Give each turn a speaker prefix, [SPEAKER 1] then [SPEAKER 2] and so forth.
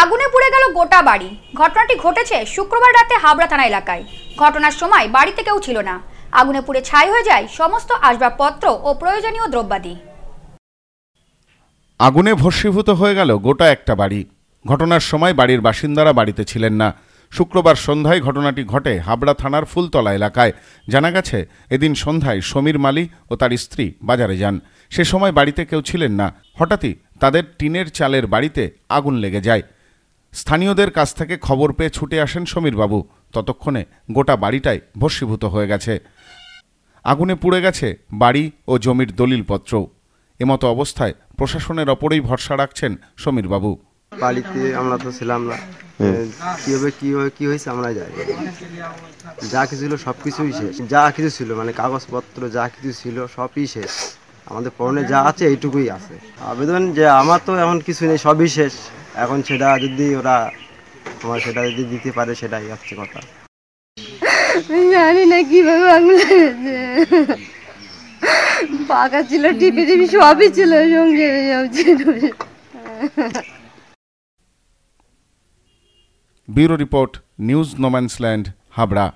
[SPEAKER 1] আগুনে পুড়ে গেল গোটা বাড়ি ঘটনাটি ঘটেছে শুক্রবার রাতে হাবড়া থানা এলাকায় ঘটনার সময় বাড়িতে কেউ ছিল না আগুনে পুড়ে ছাই হয়ে যায় সমস্ত আসবাবপত্র ও প্রয়োজনীয় দ্রব্যাদি আগুনে ভস্মীভূত হয়ে গেল গোটা একটা বাড়ি ঘটনার সময় বাড়ির বাসিন্দারা বাড়িতে ছিলেন না শুক্রবার সন্ধ্যায় ঘটনাটি ঘটে হাবড়া থানার ফুলতলা এলাকায় জানা গেছে এদিন সন্ধ্যায় সমীর মালি ও তার স্ত্রী বাজারে যান সে সময় বাড়িতে কেউ ছিলেন না হঠাৎই তাদের টিনের চালের বাড়িতে আগুন লেগে যায় স্থানীয়দের কাছ থেকে খবর পেয়ে ছুটে আসেন সমীরবাবু ততক্ষণে গোটা বাড়িটাই ভস্মীভূত হয়ে গেছে আগুনে পুড়ে গেছে বাড়ি ও জমির দলিলপত্র এমতো অবস্থায় প্রশাসনের ওপরেই ভরসা রাখছেন সমীরবাবু
[SPEAKER 2] বাড়িতে আমরা তো ছিলাম না
[SPEAKER 1] কি হবে কি হবে কি হয়েছে আমরা জানি
[SPEAKER 2] যা কিছু ছিল সব কিছুই শেষ যা কিছু ছিল মানে কাগজপত্র যা কিছু ছিল সবই শেষ আমাদের পরনে যা আছে এইটুকুই আছে আবেদন যে আমার তো এমন কিছু নেই সবই শেষ এখন সেটা যদি ওরা তোমার সেটা যদি দিতে পারে সেটাই হচ্ছে কথা
[SPEAKER 1] জানি না কিভাবে বাংলা পাকা ছিল টিপি টিপি সবই ছিল সঙ্গে bureau report news no man's land Habra